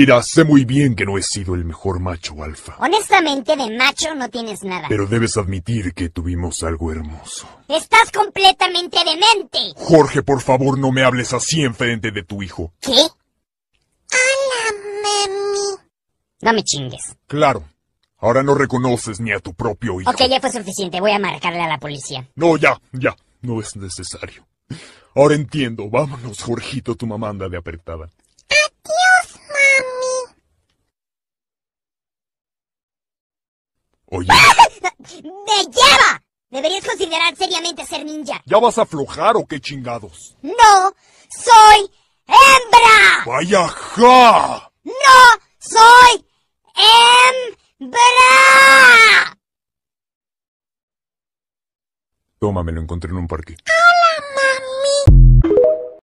Mira, sé muy bien que no he sido el mejor macho alfa. Honestamente, de macho no tienes nada. Pero debes admitir que tuvimos algo hermoso. ¡Estás completamente demente! Jorge, por favor, no me hables así en frente de tu hijo. ¿Qué? ¡Hola, mami! No me chingues. Claro. Ahora no reconoces ni a tu propio hijo. Ok, ya fue suficiente. Voy a marcarle a la policía. No, ya, ya. No es necesario. Ahora entiendo. Vámonos, Jorgito. Tu mamá anda de apretada. ¡Me lleva! Deberías considerar seriamente ser ninja. ¿Ya vas a aflojar o qué chingados? No, soy hembra. Vaya No, soy hembra. Toma, me lo encontré en un parque.